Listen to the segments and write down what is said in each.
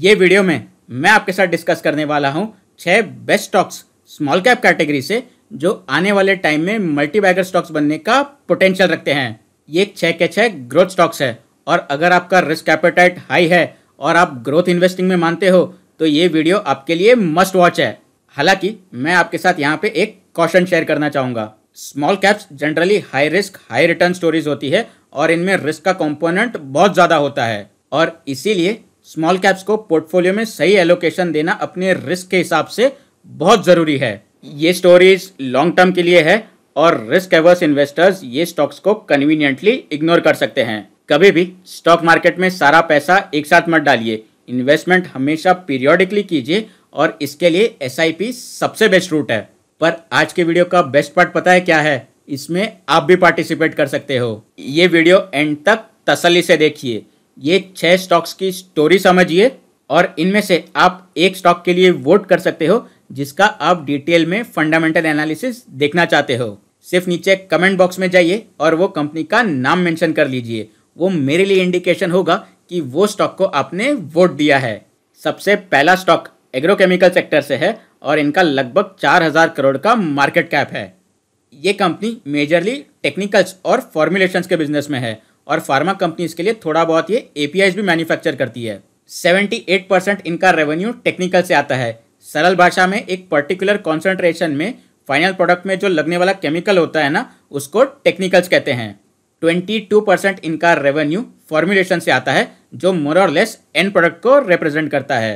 ये वीडियो में मैं आपके साथ डिस्कस करने वाला हूँ छः best stocks small cap category से जो आने वाले टाइम में मल्टी बैगर स्टॉक्स बनने का पोटेंशियल रखते हैं ये छः के छः ग्रोथ स्टॉक्स है और अगर आपका रिस्क एपेटाइट हाई है और आप ग्रोथ इन्वेस्टिंग में मानते हो तो ये वीडियो आपके लिए मस्ट वॉच है हालांकि मैं आपके साथ यहाँ पे एक कॉशन शेयर करना चाहूँगा small caps generally high risk high return stories होती है और इनमें रिस्क का कंपोनेंट बहुत ज़्यादा होता है और इसीलिए स्मॉल कैप्स को पोर्टफोलियो में सही एलोकेशन देना अपने रिस्क के हिसाब से बहुत ज़रूरी है ये स्टोरीज लॉन्ग टर्म के लिए है और रिस्क एवर्स इन्वेस्टर्स ये स्टॉक्स को कन्वीनियंटली इग्नोर कर सकते हैं कभी भी स्टॉक मार्केट में सारा पैसा एक साथ मत डालिए इन्वेस्टमेंट हमेशा पीरियोडिकली कीजिए और इसके लिए एस सबसे बेस्ट रूट है पर आज के वीडियो का बेस्ट पार्ट पता है क्या है इसमें आप भी पार्टिसिपेट कर सकते हो ये वीडियो एंड तक तसली से देखिए ये छह स्टॉक्स की स्टोरी समझिए और इनमें से आप एक स्टॉक के लिए वोट कर सकते हो जिसका आप डिटेल में फंडामेंटल एनालिसिस देखना चाहते हो सिर्फ नीचे कमेंट बॉक्स में जाइए और वो कंपनी का नाम मेंशन कर लीजिए वो मेरे लिए इंडिकेशन होगा कि वो स्टॉक को आपने वोट दिया है सबसे पहला स्टॉक एग्रोकेमिकल सेक्टर से है और इनका लगभग चार हज़ार करोड़ का मार्केट कैप है ये कंपनी मेजरली टेक्निकल्स और फॉर्मुलेशंस के बिजनेस में है और फार्मा कंपनी के लिए थोड़ा बहुत ये ए भी मैन्युफैक्चर करती है 78 परसेंट इनका रेवेन्यू टेक्निकल से आता है सरल भाषा में एक पर्टिकुलर कॉन्सेंट्रेशन में फाइनल प्रोडक्ट में जो लगने वाला केमिकल होता है ना उसको टेक्निकल्स कहते हैं 22 परसेंट इनका रेवेन्यू फॉर्मुलेशन से आता है जो मोरलेस एंड प्रोडक्ट को रिप्रेजेंट करता है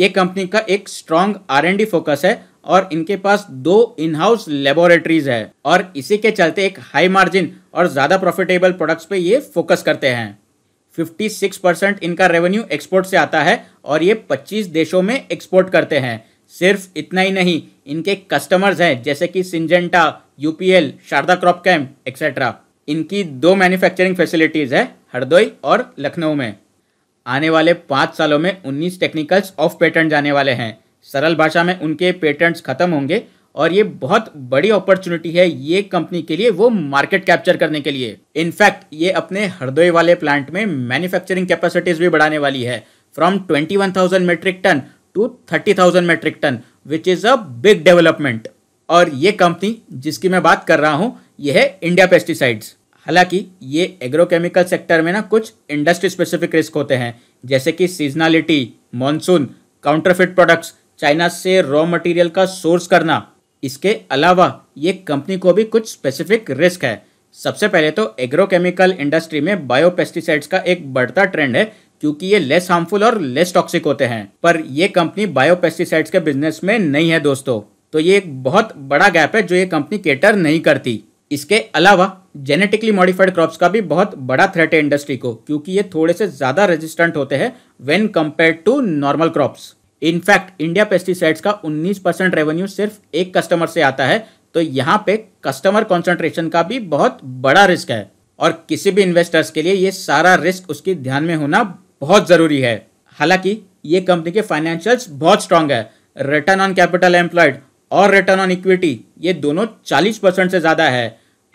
ये कंपनी का एक strong R and D focus है और इनके पास दो इन हाउस लेबोरेटरीज है और इसी के चलते एक हाई मार्जिन और ज़्यादा प्रॉफिटेबल प्रोडक्ट्स पे ये फोकस करते हैं 56 परसेंट इनका रेवेन्यू एक्सपोर्ट से आता है और ये 25 देशों में एक्सपोर्ट करते हैं सिर्फ इतना ही नहीं इनके कस्टमर्स हैं जैसे कि सिंजेंटा यूपीएल शारदा क्रॉप कैम्प एक्सेट्रा इनकी दो मैन्युफैक्चरिंग फैसिलिटीज़ है हरदोई और लखनऊ में आने वाले पाँच सालों में 19 टेक्निकल्स ऑफ पेटेंट जाने वाले हैं सरल भाषा में उनके पेटेंट्स खत्म होंगे और ये बहुत बड़ी अपॉर्चुनिटी है ये कंपनी के लिए वो मार्केट कैप्चर करने के लिए इनफैक्ट ये अपने हरदोई वाले प्लांट में मैन्युफैक्चरिंग कैपेसिटीज भी बढ़ाने वाली है from 21,000 metric ton to 30,000 metric ton which is a big development और ये कंपनी जिसकी मैं बात कर रहा हूँ ये है इंडिया पेस्टिसाइड्स हालांकि ये एग्रोकेमिकल सेक्टर में ना कुछ इंडस्ट्री स्पेसिफिक रिस्क होते हैं जैसे कि seasonality monsoon counterfeit products China से रॉ मटेरियल का सोर्स करना इसके अलावा ये कंपनी को भी कुछ स्पेसिफिक रिस्क है सबसे पहले तो एग्रोकेमिकल इंडस्ट्री में बायोपेस्टिसाइड्स का एक बढ़ता ट्रेंड है क्योंकि ये लेस हार्मफुल और लेस टॉक्सिक होते हैं पर ये कंपनी बायोपेस्टिसाइड्स के बिजनेस में नहीं है दोस्तों तो ये एक बहुत बड़ा गैप है जो ये कंपनी केटर नहीं करती इसके अलावा जेनेटिकली मॉडिफाइड क्रॉप्स का भी बहुत बड़ा थ्रेट है इंडस्ट्री को क्योंकि ये थोड़े से ज़्यादा रेजिस्टेंट होते हैं when compare to normal crops in fact India pesticides का 19 परसेंट रेवेन्यू सिर्फ एक कस्टमर से आता है तो यहाँ पे कस्टमर कॉन्सेंट्रेशन का भी बहुत बड़ा रिस्क है और किसी भी इन्वेस्टर्स के लिए ये सारा रिस्क उसके ध्यान में होना बहुत ज़रूरी है हालांकि ये कंपनी के फाइनेंशियल्स बहुत स्ट्रांग है रिटर्न ऑन कैपिटल एम्प्लॉयड और रिटर्न ऑन इक्विटी ये दोनों 40 परसेंट से ज़्यादा है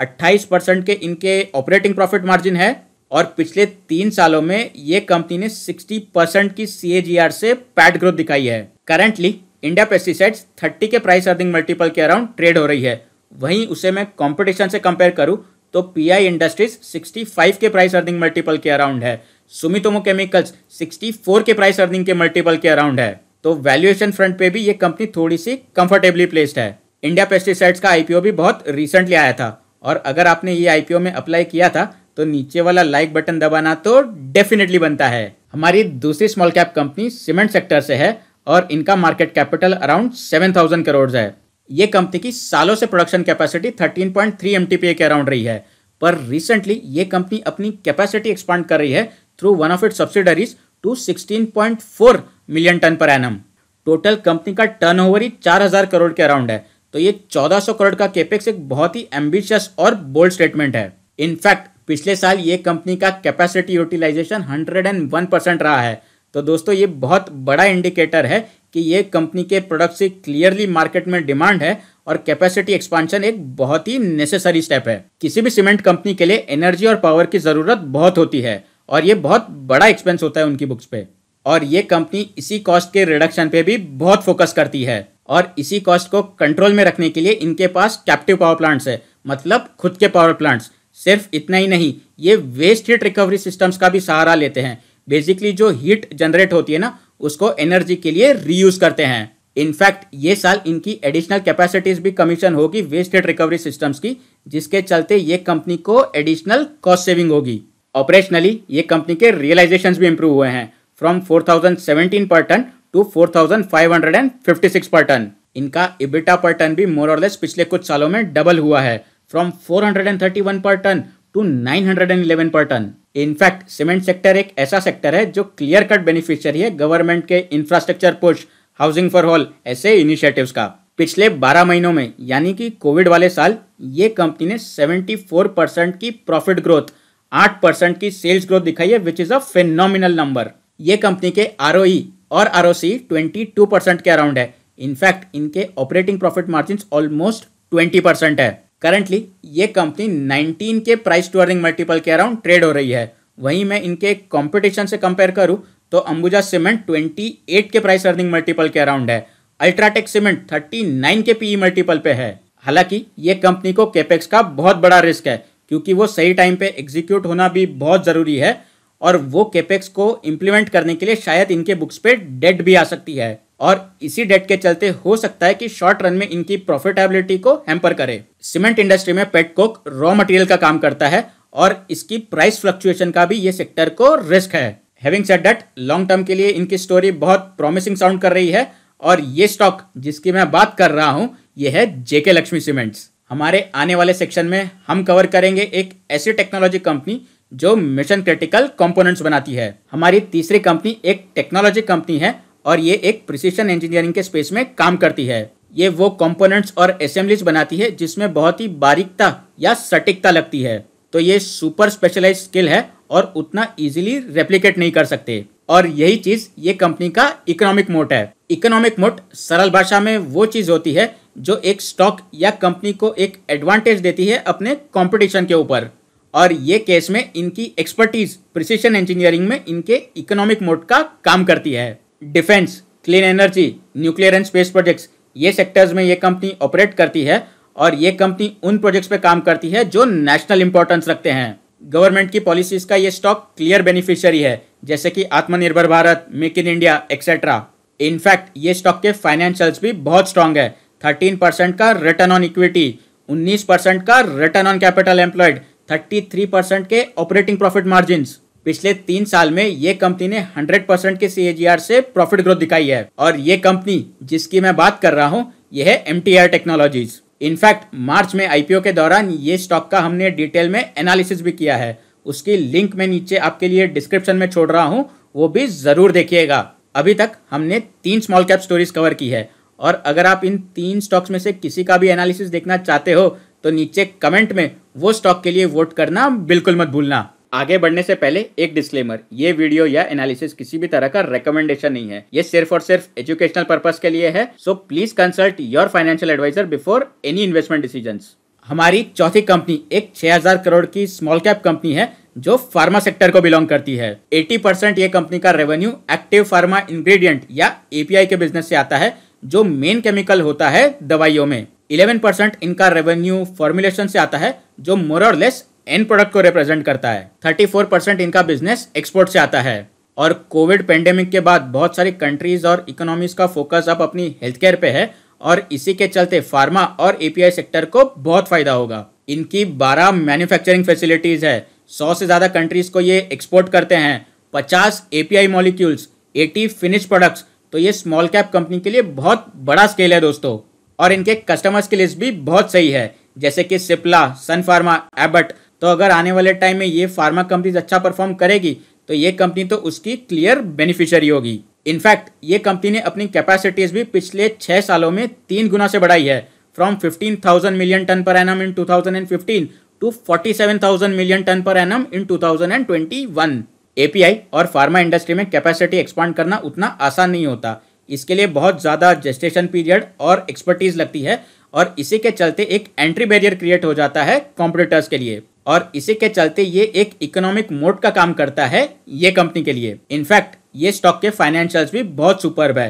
28 परसेंट के इनके ऑपरेटिंग प्रॉफिट मार्जिन है और पिछले तीन सालों में ये कंपनी ने 60 परसेंट की सी से पैट ग्रोथ दिखाई है करंटली इंडिया पेस्टिसाइड्स 30 के प्राइस अर्निंग मल्टीपल के अराउंड ट्रेड हो रही है वहीं उसे मैं कंपटीशन से कंपेयर करूं तो पीआई इंडस्ट्रीज 65 के प्राइस अर्निंग मल्टीपल के अराउंड है सुमितोमो केमिकल्स 64 के प्राइस अर्निंग के मल्टीपल के अराउंड है तो वैल्यूएशन फ्रंट पे भी ये कंपनी थोड़ी सी कंफर्टेबली प्लेस्ड है इंडिया पेस्टिसाइड्स का आईपीओ भी बहुत रिसेंटली आया था और अगर आपने ये आईपीओ में अप्लाई किया था तो नीचे वाला लाइक बटन दबाना तो डेफिनेटली बनता है हमारी दूसरी small cap company cement sector से है और इनका market capital around seven thousand crore है ये कंपनी की सालों से production capacity thirteen point three M T P के अराउंड रही है पर रिसेंटली ये कंपनी अपनी कैपेसिटी एक्सपांड कर रही है through one of it subsidiaries to sixteen point four million ton per annum total company का टर्न ओवर ही चार हजार करोड़ के अराउंड है तो ये चौदह सौ करोड़ का केपेक्स एक बहुत ही एम्बिशियस और बोल्ड स्टेटमेंट है इनफैक्ट पिछले साल ये कंपनी का कैपेसिटी यूटिलाइजेशन 101 परसेंट रहा है तो दोस्तों ये बहुत बड़ा इंडिकेटर है कि ये कंपनी के प्रोडक्ट से क्लियरली मार्केट में डिमांड है और कैपेसिटी एक्सपांशन एक बहुत ही नेसेसरी स्टेप है किसी भी सीमेंट कंपनी के लिए एनर्जी और पावर की ज़रूरत बहुत होती है और ये बहुत बड़ा एक्सपेंस होता है उनकी बुक्स पे और ये कंपनी इसी कॉस्ट के रिडक्शन पे भी बहुत फोकस करती है और इसी कॉस्ट को कंट्रोल में रखने के लिए इनके पास कैप्टिव पावर प्लांट्स है मतलब खुद के पावर प्लांट्स सिर्फ इतना ही नहीं ये वेस्ट हीट रिकवरी सिस्टम्स का भी सहारा लेते हैं बेसिकली जो हीट जनरेट होती है ना उसको एनर्जी के लिए रीयूज करते हैं इनफैक्ट ये साल इनकी एडिशनल कैपेसिटीज भी कमीशन होगी वेस्ट हीट रिकवरी सिस्टम्स की जिसके चलते ये कंपनी को एडिशनल कॉस्ट सेविंग होगी ऑपरेशनली ये कंपनी के रियलाइजेशन भी इंप्रूव हुए हैं फ्रॉम 4017 पर टन टू 4556 पर टन इनका इबिटा पर टन भी मोरलेस पिछले कुछ सालों में डबल हुआ है from 431 पर टन टू 911 पर टन इनफैक्ट सीमेंट सेक्टर एक ऐसा सेक्टर है जो क्लियर कट बेनिफिशियरी है गवर्नमेंट के infrastructure push housing for all ऐसे इनिशिएटिव्स का पिछले 12 महीनों में यानी कि कोविड वाले साल ये कंपनी ने 74 परसेंट की प्रॉफिट ग्रोथ 8 परसेंट की सेल्स ग्रोथ दिखाई है which is a phenomenal number ये कंपनी के आर e और आर ओ सी के अराउंड है इनफैक्ट इनके operating profit margin almost twenty percent है करंटली ये कंपनी 19 के प्राइस टू अर्निंग मल्टीपल के अराउंड ट्रेड हो रही है वहीं मैं इनके कंपटीशन से कंपेयर करूं तो अंबुजा सीमेंट 28 के प्राइस अर्निंग मल्टीपल के अराउंड है अल्ट्राटेक सीमेंट 39 के पीई मल्टीपल e पे है हालांकि ये कंपनी को केपेक्स का बहुत बड़ा रिस्क है क्योंकि वो सही टाइम पे एग्जीक्यूट होना भी बहुत ज़रूरी है और वो केपेक्स को इम्प्लीमेंट करने के लिए शायद इनके बुक्स पे डेट भी आ सकती है और इसी डेट के चलते हो सकता है कि शॉर्ट रन में इनकी प्रॉफिटेबिलिटी को हैम्पर करे सीमेंट इंडस्ट्री में पेटकोक रॉ मटेरियल का काम करता है और इसकी प्राइस फ्लक्चुएशन का भी ये सेक्टर को रिस्क है having said that long term के लिए इनकी स्टोरी बहुत प्रॉमिसिंग साउंड कर रही है और ये स्टॉक जिसकी मैं बात कर रहा हूँ ये है जेके लक्ष्मी सीमेंट्स हमारे आने वाले सेक्शन में हम कवर करेंगे एक ऐसी टेक्नोलॉजी कंपनी जो मिशन क्रिटिकल कंपोनेंट्स बनाती है हमारी तीसरी कंपनी एक टेक्नोलॉजी कंपनी है और ये एक प्रिसीशन इंजीनियरिंग के स्पेस में काम करती है ये वो कंपोनेंट्स और असेंबलीज बनाती है जिसमें बहुत ही बारीकता या सटीकता लगती है तो ये सुपर स्पेशलाइज स्किल है और उतना इजीली रेप्लिकेट नहीं कर सकते और यही चीज ये कंपनी का इकोनॉमिक मोट है इकोनॉमिक मोट सरल भाषा में वो चीज होती है जो एक स्टॉक या कंपनी को एक एडवांटेज देती है अपने कंपटीशन के ऊपर और ये केस में इनकी एक्सपर्टीज प्रिसीशन इंजीनियरिंग में इनके इकोनॉमिक मोड का काम करती है defence clean energy nuclear and space projects ये सेक्टर्स में ये कंपनी ऑपरेट करती है और ये कंपनी उन प्रोजेक्ट्स पे काम करती है जो नेशनल इंपॉर्टेंस रखते हैं गवर्नमेंट की पॉलिसीज का ये स्टॉक क्लियर बेनिफिशियरी है जैसे कि आत्मनिर्भर Bharat make in India etcetera in fact ये स्टॉक के फाइनेंशियल्स भी बहुत स्ट्रांग है थर्टीन परसेंट का रिटर्न ऑन इक्विटी उन्नीस परसेंट का return on capital employed thirty three percent के ऑपरेटिंग प्रॉफिट मार्जिन पिछले तीन साल में ये कंपनी ने 100 परसेंट के सी से प्रॉफिट ग्रोथ दिखाई है और ये कंपनी जिसकी मैं बात कर रहा हूँ यह है M T R technologies in fact March में आईपीओ के दौरान ये स्टॉक का हमने डिटेल में एनालिसिस भी किया है उसकी लिंक मैं नीचे आपके लिए डिस्क्रिप्शन में छोड़ रहा हूँ वो भी ज़रूर देखिएगा अभी तक हमने तीन स्मॉल कैप स्टोरीज कवर की है और अगर आप इन तीन स्टॉक्स में से किसी का भी एनालिसिस देखना चाहते हो तो नीचे कमेंट में वो स्टॉक के लिए वोट करना बिल्कुल मत भूलना आगे बढ़ने से पहले एक डिस्क्लेमर ये वीडियो या एनालिसिस किसी भी तरह का रिकमेंडेशन नहीं है ये सिर्फ और सिर्फ एजुकेशनल पर्पज के लिए है so please consult your financial advisor before any investment decision हमारी चौथी कंपनी एक 6000 करोड़ की स्मॉल कैप कंपनी है जो फार्मा सेक्टर को बिलोंग करती है 80 परसेंट ये कंपनी का रेवेन्यू एक्टिव फार्मा इंग्रेडिएंट या एपीआई के बिजनेस से आता है जो मेन केमिकल होता है दवाइयों में 11 परसेंट इनका रेवेन्यू फॉर्मुलेशन से आता है जो मोरलेस एन प्रोडक्ट को रिप्रेजेंट करता है 34 परसेंट इनका बिजनेस एक्सपोर्ट से आता है और कोविड पेंडेमिक के बाद बहुत सारी कंट्रीज और इकोनॉमीज का फोकस अब अपनी हेल्थ केयर पे है और इसी के चलते फार्मा और एपीआई सेक्टर को बहुत फायदा होगा इनकी 12 मैन्युफैक्चरिंग फैसिलिटीज है 100 से ज़्यादा कंट्रीज को ये एक्सपोर्ट करते हैं 50 एपीआई मॉलिक्यूल्स 80 फिनिश प्रोडक्ट्स तो ये स्मॉल कैप कंपनी के लिए बहुत बड़ा स्केल है दोस्तों और इनके कस्टमर्स की लिस्ट भी बहुत सही है जैसे कि सिप्ला सन फार्मा एबट तो अगर आने वाले टाइम में ये फार्मा कंपनीज अच्छा परफॉर्म करेगी तो ये कंपनी तो उसकी क्लियर बेनिफिशियरी होगी इनफैक्ट ये कंपनी ने अपनी कैपेसिटीज भी पिछले छह सालों में तीन गुना से बढ़ाई है from thousand million ton per annum in fifteen two thousand million ton per annum in one API और फार्मा इंडस्ट्री में कैपेसिटी एक्सपांड करना उतना आसान नहीं होता इसके लिए बहुत ज़्यादा जेस्टेशन पीरियड और एक्सपर्टीज लगती है और इसी के चलते एक एंट्री बैरियर क्रिएट हो जाता है कॉम्पिटिटर्स के लिए और इसी के चलते ये एक इकोनॉमिक मोड का काम करता है ये कंपनी के लिए इनफैक्ट ये स्टॉक के फाइनेंशियल भी बहुत सुपर्ब है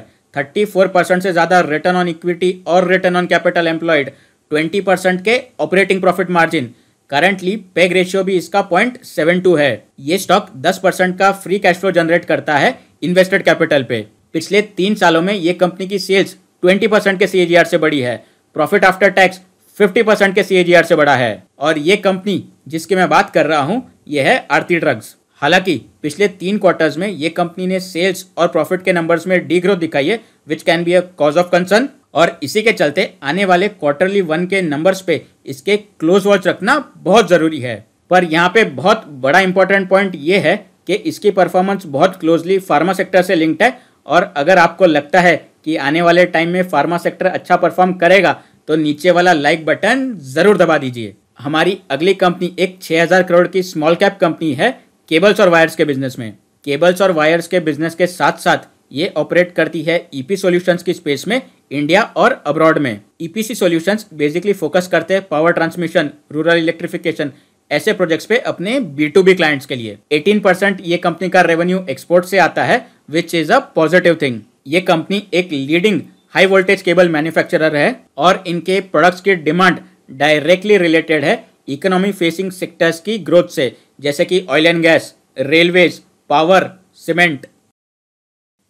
फोर परसेंट से ज़्यादा रिटर्न ऑन इक्विटी और return on capital employed twenty percent के operating profit margin currently PEG ratio भी इसका पॉइंट सेवन टू है ये स्टॉक दस परसेंट का फ्री कैश फ्लो जनरेट करता है इन्वेस्टेड कैपिटल पे पिछले तीन सालों में ये कंपनी की सेल्स ट्वेंटी परसेंट के सी से बढ़ी है profit after tax fifty percent के सी से बड़ा है और ये कंपनी जिसकी मैं बात कर रहा हूँ ये है आरती ड्रग्स हालांकि पिछले तीन क्वार्टर्स में ये कंपनी ने सेल्स और प्रॉफिट के नंबर्स में डी ग्रोथ दिखाई है which can be a cause of concern और इसी के चलते आने वाले क्वार्टरली वन के नंबर्स पे इसके क्लोज वॉच रखना बहुत ज़रूरी है पर यहाँ पे बहुत बड़ा इंपॉर्टेंट पॉइंट ये है कि इसकी परफॉर्मेंस बहुत क्लोजली फार्मा सेक्टर से लिंक्ड है और अगर आपको लगता है कि आने वाले टाइम में फार्मा सेक्टर अच्छा परफॉर्म करेगा तो नीचे वाला लाइक बटन ज़रूर दबा दीजिए हमारी अगली कंपनी एक 6000 करोड़ की स्मॉल कैप कंपनी है केबल्स और वायर्स के बिजनेस में केबल्स और वायर्स के बिजनेस के साथ साथ ये ऑपरेट करती है ईपी e सॉल्यूशंस की स्पेस में इंडिया और अब्रॉड में ईपीसी सॉल्यूशंस बेसिकली फोकस करते हैं पावर ट्रांसमिशन रूरल इलेक्ट्रिफिकेशन ऐसे प्रोजेक्ट्स पे अपने बी टू बी क्लाइंट्स के लिए 18 परसेंट ये कंपनी का रेवेन्यू एक्सपोर्ट से आता है which is a positive thing ये कंपनी एक leading high voltage cable manufacturer है और इनके प्रोडक्ट्स की डिमांड डायरेक्टली रिलेटेड है इकोनॉमी फेसिंग सेक्टर्स की ग्रोथ से जैसे कि oil and gas railways power cement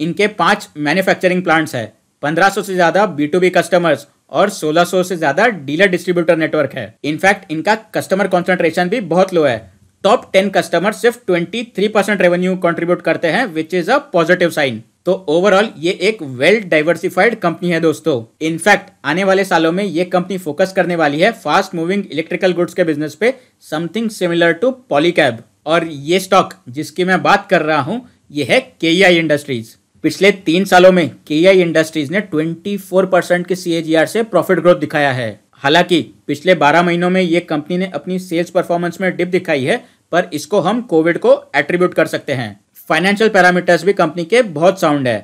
इनके पांच मैन्युफैक्चरिंग प्लांट्स है 1500 से ज़्यादा बी कस्टमर्स और 1600 से ज़्यादा डीलर डिस्ट्रीब्यूटर नेटवर्क है इनफैक्ट इनका कस्टमर कॉन्सेंट्रेशन भी बहुत लो है टॉप टेन कस्टमर सिर्फ twenty three percent revenue contribute करते हैं which is a positive sign तो ओवरऑल ये एक वेल डाइवर्सिफाइड कंपनी है दोस्तों इनफैक्ट आने वाले सालों में ये कंपनी फोकस करने वाली है फास्ट मूविंग इलेक्ट्रिकल गुड्स के बिजनेस पे समथिंग सिमिलर टू पॉलीकैब और ये स्टॉक जिसकी मैं बात कर रहा हूँ ये है के इंडस्ट्रीज e पिछले तीन सालों में e के इंडस्ट्रीज ने 24 परसेंट के सी से प्रॉफिट ग्रोथ दिखाया है हालांकि पिछले 12 महीनों में ये कंपनी ने अपनी सेल्स परफॉर्मेंस में डिप दिखाई है पर इसको हम कोविड को एट्रीब्यूट कर सकते हैं फाइनेंशियल पैरामीटर्स भी कंपनी के बहुत साउंड है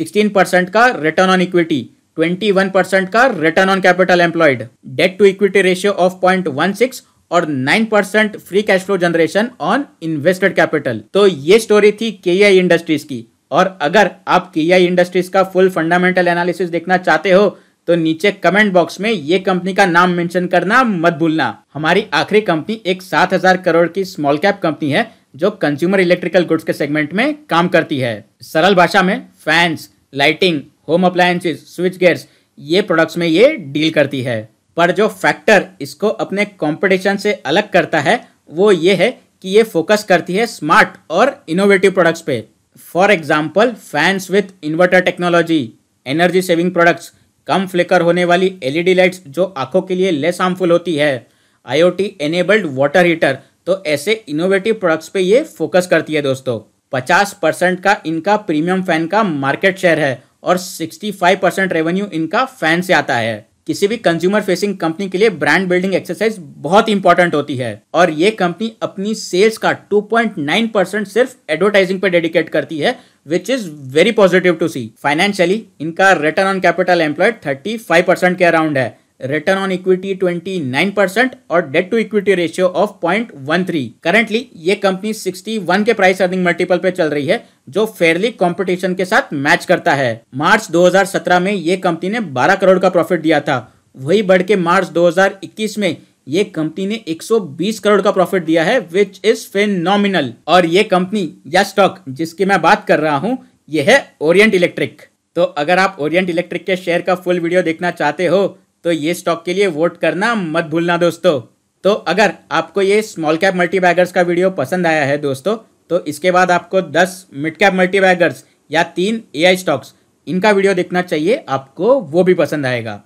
16 परसेंट का रिटर्न ऑन इक्विटी 21 परसेंट का return on capital employed debt to equity ratio of 0.16 और 9 percent free cash flow generation on invested capital तो ये स्टोरी थी के इंडस्ट्रीज की और अगर आप के इंडस्ट्रीज का फुल फंडामेंटल एनालिसिस देखना चाहते हो तो नीचे कमेंट बॉक्स में ये कंपनी का नाम मेंशन करना मत भूलना हमारी आखिरी कंपनी एक सात हजार करोड़ की स्मॉल कैप कंपनी है जो कंज्यूमर इलेक्ट्रिकल गुड्स के सेगमेंट में काम करती है सरल भाषा में fans lighting home appliances switch gears ये प्रोडक्ट्स में ये डील करती है पर जो फैक्टर इसको अपने कंपटीशन से अलग करता है वो ये है कि ये फोकस करती है स्मार्ट और इनोवेटिव प्रोडक्ट्स पे for example fans with inverter technology energy saving products कम फ्लिकर होने वाली एलईडी लाइट्स जो आंखों के लिए लेस हार्मफुल होती है आईओटी एनेबल्ड वाटर हीटर तो ऐसे इनोवेटिव प्रोडक्ट्स पे ये फोकस करती है दोस्तों पचास परसेंट का इनका प्रीमियम फैन का मार्केट शेयर है और फाइव परसेंट रेवेन्यू इनका फैन से आता है किसी भी कंज्यूमर फेसिंग कंपनी के लिए ब्रांड बिल्डिंग एक्सरसाइज बहुत इंपॉर्टेंट होती है और ये कंपनी अपनी सेल्स का 2.9 परसेंट सिर्फ एडवर्टाइजिंग पे डेडिकेट करती है which is very positive to see financially इनका return on capital employed 35 percent के अराउंड है रिटर्न ऑन इक्विटी 29 परसेंट और debt to equity ratio of point one three currently ये कंपनी 61 के प्राइस अर्निंग मल्टीपल पे चल रही है जो फेयरली कंपटीशन के साथ मैच करता है मार्च 2017 में ये कंपनी ने 12 करोड़ का प्रॉफिट दिया था वही बढ़ के मार्च 2021 में ये कंपनी ने 120 करोड़ का प्रॉफिट दिया है विच इज फिनोमिनल और ये कंपनी या स्टॉक जिसकी मैं बात कर रहा हूँ ये है ओरियंट इलेक्ट्रिक तो अगर आप ओरियंट इलेक्ट्रिक के शेयर का फुल वीडियो देखना चाहते हो तो ये स्टॉक के लिए वोट करना मत भूलना दोस्तों तो अगर आपको ये स्मॉल कैप मल्टी का वीडियो पसंद आया है दोस्तों तो इसके बाद आपको 10 मिड कैप मल्टी या तीन एआई स्टॉक्स इनका वीडियो देखना चाहिए आपको वो भी पसंद आएगा